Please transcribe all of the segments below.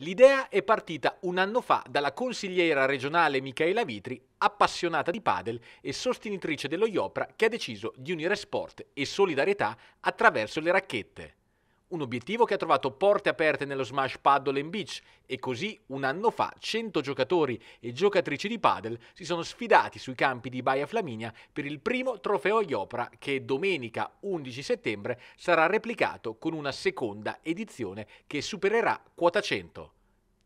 L'idea è partita un anno fa dalla consigliera regionale Michaela Vitri, appassionata di padel e sostenitrice dello Iopra, che ha deciso di unire sport e solidarietà attraverso le racchette. Un obiettivo che ha trovato porte aperte nello Smash Paddle and Beach e così un anno fa 100 giocatori e giocatrici di paddle si sono sfidati sui campi di Baia Flaminia per il primo trofeo Iopra che domenica 11 settembre sarà replicato con una seconda edizione che supererà quota 100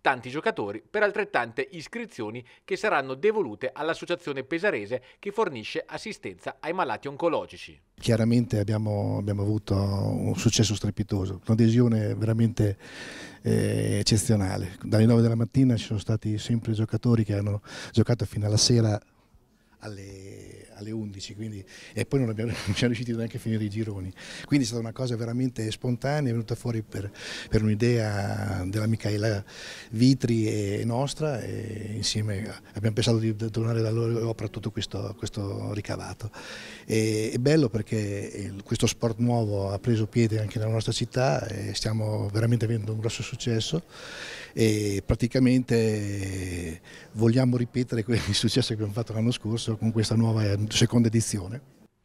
tanti giocatori per altrettante iscrizioni che saranno devolute all'associazione pesarese che fornisce assistenza ai malati oncologici. Chiaramente abbiamo, abbiamo avuto un successo strepitoso, un'adesione veramente eh, eccezionale. Dalle 9 della mattina ci sono stati sempre giocatori che hanno giocato fino alla sera alle, alle 11 quindi, e poi non, abbiamo, non siamo riusciti neanche a finire i gironi. Quindi è stata una cosa veramente spontanea, è venuta fuori per, per un'idea della Michaela Vitri e nostra e insieme abbiamo pensato di donare da loro opera tutto questo, questo ricavato. E, è bello perché eh, questo sport nuovo ha preso piede anche nella nostra città e stiamo veramente avendo un grosso successo e praticamente eh, vogliamo ripetere il successo che abbiamo fatto l'anno scorso successo con questa nuova eh, seconda edizione.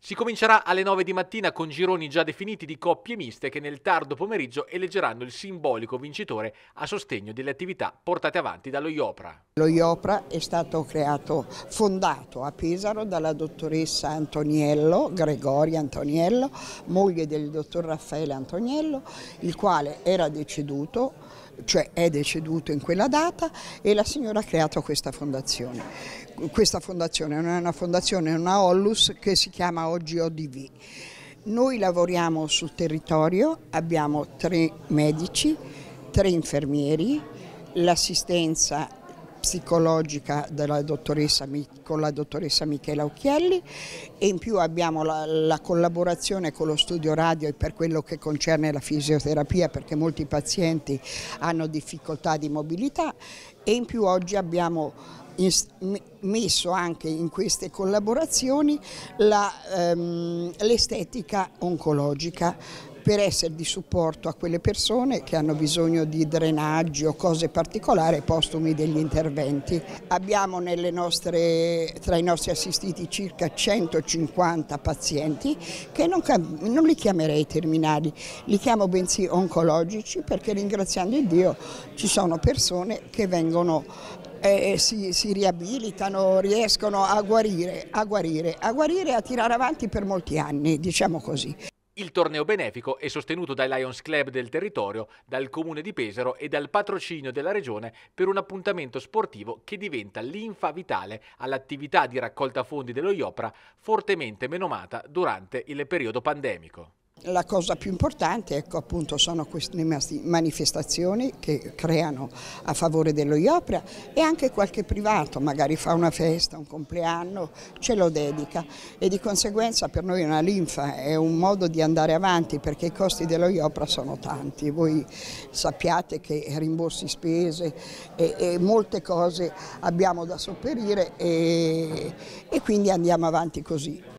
Si comincerà alle 9 di mattina con gironi già definiti di coppie miste che nel tardo pomeriggio eleggeranno il simbolico vincitore a sostegno delle attività portate avanti dallo IOPRA. Lo IOPRA è stato creato, fondato a Pesaro dalla dottoressa Antoniello, Gregoria Antoniello, moglie del dottor Raffaele Antoniello, il quale era deceduto, cioè è deceduto in quella data e la signora ha creato questa fondazione. Questa fondazione non è una fondazione, è una Ollus che si chiama Ollus oggi ODV. Noi lavoriamo sul territorio, abbiamo tre medici, tre infermieri, l'assistenza psicologica della dottoressa, con la dottoressa Michela Occhielli e in più abbiamo la, la collaborazione con lo studio radio per quello che concerne la fisioterapia perché molti pazienti hanno difficoltà di mobilità e in più oggi abbiamo messo anche in queste collaborazioni ehm, l'estetica ehm, oncologica per essere di supporto a quelle persone che hanno bisogno di drenaggi o cose particolari postumi degli interventi. Abbiamo nostre, tra i nostri assistiti circa 150 pazienti che non, non, li chiamerei terminali, li chiamo bensì oncologici perché ringraziando il Dio ci sono persone che vengono eh, eh, si, si, riabilitano, riescono a guarire, a guarire, a guarire e a tirare avanti per molti anni, diciamo così. Il torneo benefico è sostenuto dai Lions Club del territorio, dal Comune di Pesaro e dal patrocinio della Regione per un appuntamento sportivo che diventa l'infa vitale all'attività di raccolta fondi dello IOPRA fortemente menomata durante il periodo pandemico. La cosa più importante ecco, appunto, sono queste manifestazioni che creano a favore dello IOPRA e anche qualche privato, magari fa una festa, un compleanno, ce lo dedica e di conseguenza per noi è una linfa, è un modo di andare avanti perché i costi dello IOPRA sono tanti. Voi sappiate che rimborsi spese e, e molte cose abbiamo da sopperire e, e quindi andiamo avanti così.